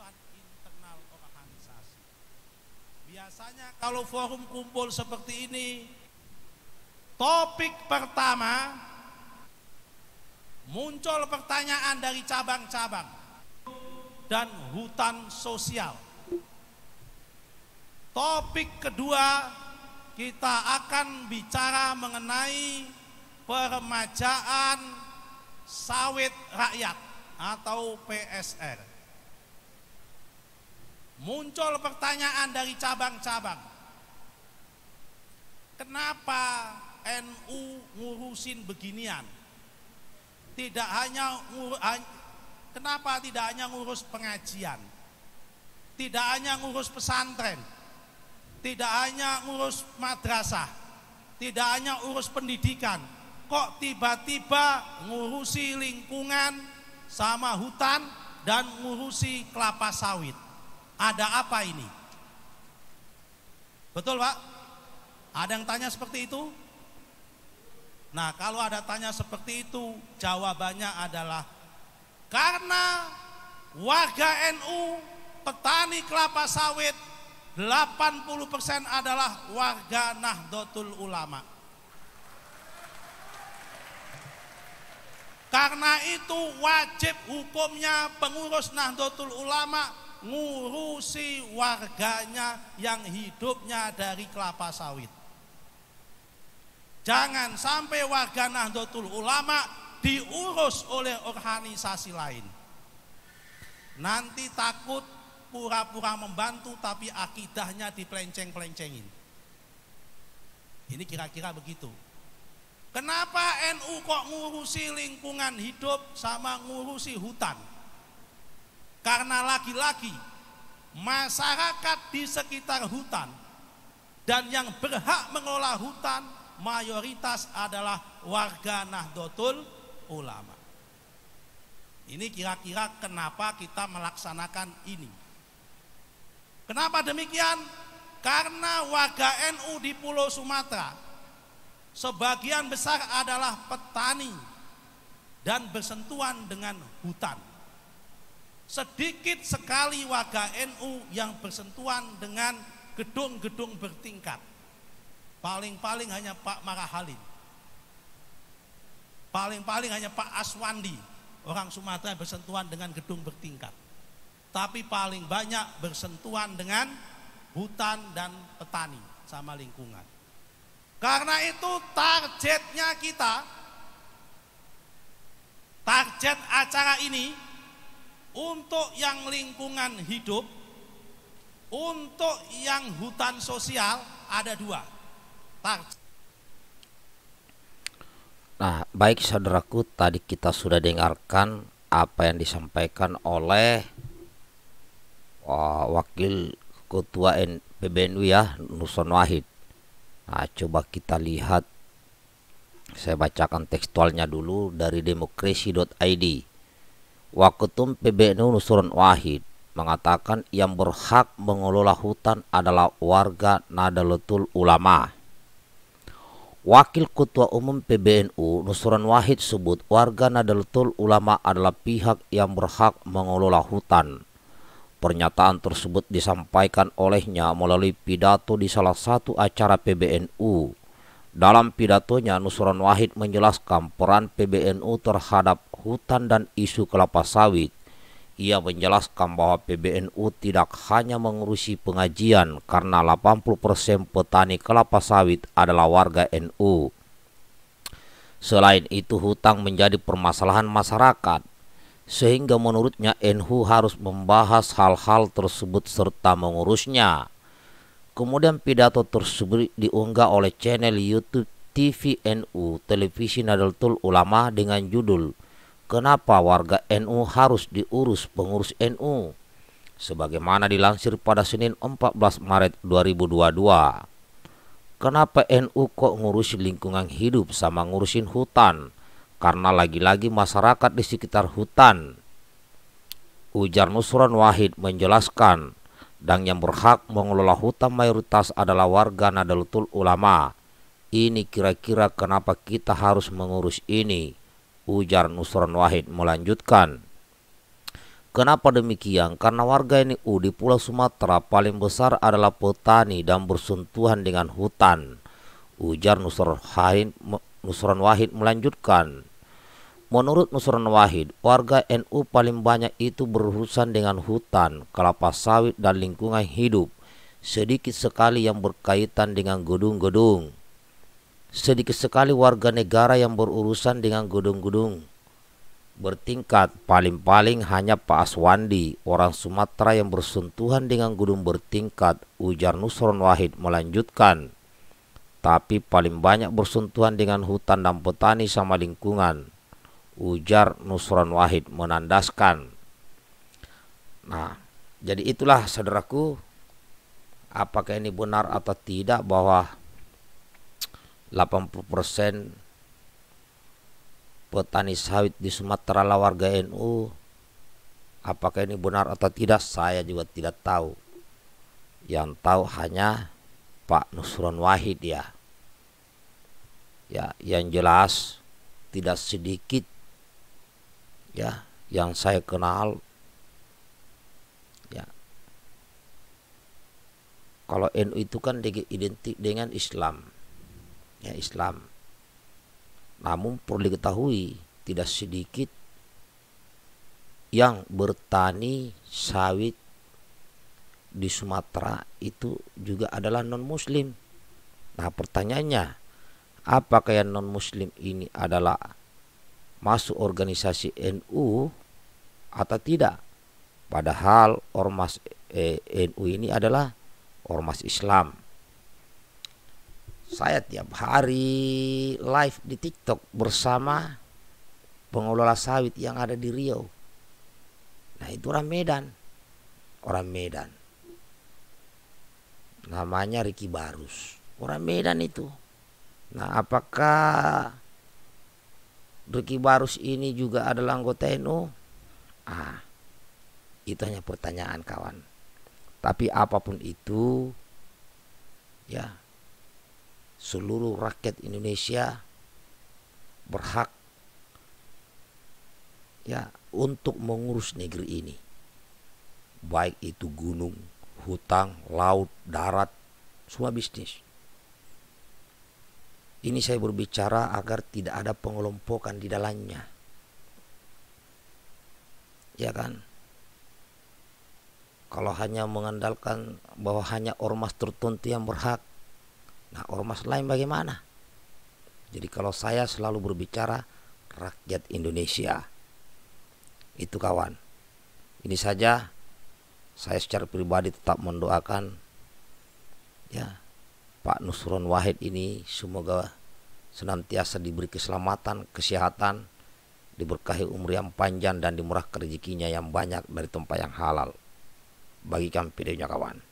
urusan internal organisasi. Biasanya kalau forum kumpul seperti ini, topik pertama muncul pertanyaan dari cabang-cabang dan hutan sosial. Topik kedua kita akan bicara mengenai permajaan sawit rakyat atau PSR. Muncul pertanyaan dari cabang-cabang. Kenapa NU ngurusin beginian? Tidak hanya kenapa tidak hanya ngurus pengajian? Tidak hanya ngurus pesantren. Tidak hanya ngurus madrasah. Tidak hanya urus pendidikan. Kok tiba-tiba ngurusi lingkungan sama hutan dan ngurusi kelapa sawit? Ada apa ini? Betul Pak? Ada yang tanya seperti itu? Nah kalau ada tanya seperti itu jawabannya adalah karena warga NU petani kelapa sawit 80% adalah warga Nahdlatul Ulama. Karena itu wajib hukumnya pengurus Nahdlatul Ulama ngurusi warganya yang hidupnya dari kelapa sawit. Jangan sampai warga Nahdlatul Ulama diurus oleh organisasi lain. Nanti takut pura-pura membantu tapi akidahnya dipelenceng-pelencengin. Ini kira-kira begitu. Kenapa NU kok ngurusi lingkungan hidup sama ngurusi hutan? Karena laki-laki masyarakat di sekitar hutan dan yang berhak mengelola hutan mayoritas adalah warga Nahdlatul Ulama. Ini kira-kira kenapa kita melaksanakan ini. Kenapa demikian? Karena warga NU di Pulau Sumatera sebagian besar adalah petani dan bersentuhan dengan hutan. Sedikit sekali warga NU yang bersentuhan dengan gedung-gedung bertingkat. Paling-paling hanya Pak Marahalin. Paling-paling hanya Pak Aswandi. Orang Sumatera bersentuhan dengan gedung bertingkat. Tapi paling banyak bersentuhan dengan hutan dan petani sama lingkungan. Karena itu targetnya kita, target acara ini untuk yang lingkungan hidup, untuk yang hutan sosial ada dua. Nah, baik saudaraku, tadi kita sudah dengarkan apa yang disampaikan oleh Wakil Ketua PBNU ya, Nuson Wahid. Nah, coba kita lihat. Saya bacakan tekstualnya dulu dari demokrasi.id. Waketum PBNU Nusron Wahid mengatakan yang berhak mengelola hutan adalah warga Nadalutul Ulama. Wakil Ketua Umum PBNU Nusron Wahid sebut warga Nadalutul Ulama adalah pihak yang berhak mengelola hutan. Pernyataan tersebut disampaikan olehnya melalui pidato di salah satu acara PBNU dalam pidatonya, Nusron Wahid menjelaskan peran PBNU terhadap hutan dan isu kelapa sawit. Ia menjelaskan bahwa PBNU tidak hanya mengurusi pengajian karena 80% petani kelapa sawit adalah warga NU. Selain itu, hutang menjadi permasalahan masyarakat. Sehingga menurutnya NU harus membahas hal-hal tersebut serta mengurusnya. Kemudian pidato tersebut diunggah oleh channel YouTube TVNU Televisi Nadaltul Ulama dengan judul Kenapa warga NU harus diurus pengurus NU? Sebagaimana dilansir pada Senin 14 Maret 2022. Kenapa NU kok ngurusin lingkungan hidup sama ngurusin hutan? Karena lagi-lagi masyarakat di sekitar hutan. Ujar Nusron Wahid menjelaskan, dan yang berhak mengelola hutan mayoritas adalah warga Nadalutul Ulama. Ini kira-kira kenapa kita harus mengurus ini, ujar Nusron Wahid melanjutkan. Kenapa demikian? Karena warga NU di Pulau Sumatera paling besar adalah petani dan bersentuhan dengan hutan. Ujar Nusron Wahid, Nusron Wahid melanjutkan. Menurut Nusron Wahid, warga NU paling banyak itu berurusan dengan hutan, kelapa sawit, dan lingkungan hidup. Sedikit sekali yang berkaitan dengan gedung-gedung. Sedikit sekali warga negara yang berurusan dengan gedung-gedung. Bertingkat paling-paling hanya Pak Aswandi, orang Sumatera yang bersentuhan dengan gedung bertingkat, ujar Nusron Wahid melanjutkan tapi paling banyak bersentuhan dengan hutan dan petani sama lingkungan ujar Nusron Wahid menandaskan. Nah, jadi itulah saudaraku apakah ini benar atau tidak bahwa 80% petani sawit di Sumatera lah warga NU apakah ini benar atau tidak saya juga tidak tahu yang tahu hanya Pak Nusron Wahid ya ya yang jelas tidak sedikit ya yang saya kenal ya kalau NU itu kan identik dengan Islam ya Islam namun perlu diketahui tidak sedikit yang bertani sawit di Sumatera itu juga adalah non muslim nah pertanyaannya apakah yang non muslim ini adalah masuk organisasi NU atau tidak. Padahal ormas eh, NU ini adalah ormas Islam. Saya tiap hari live di TikTok bersama pengelola sawit yang ada di Riau. Nah itu orang Medan, orang Medan. Namanya Riki Barus, orang Medan itu. Nah apakah Ricky Barus ini juga adalah anggota NU? Ah, itu hanya pertanyaan kawan. Tapi apapun itu, ya, seluruh rakyat Indonesia berhak ya untuk mengurus negeri ini. Baik itu gunung, hutang, laut, darat, semua bisnis. Ini saya berbicara agar tidak ada pengelompokan di dalamnya. Ya kan? Kalau hanya mengandalkan bahwa hanya ormas tertentu yang berhak, nah ormas lain bagaimana? Jadi kalau saya selalu berbicara rakyat Indonesia. Itu kawan. Ini saja saya secara pribadi tetap mendoakan ya Pak Nusron Wahid ini semoga senantiasa diberi keselamatan, kesehatan, diberkahi umur yang panjang dan dimurahkan rezekinya yang banyak dari tempat yang halal. Bagikan videonya kawan.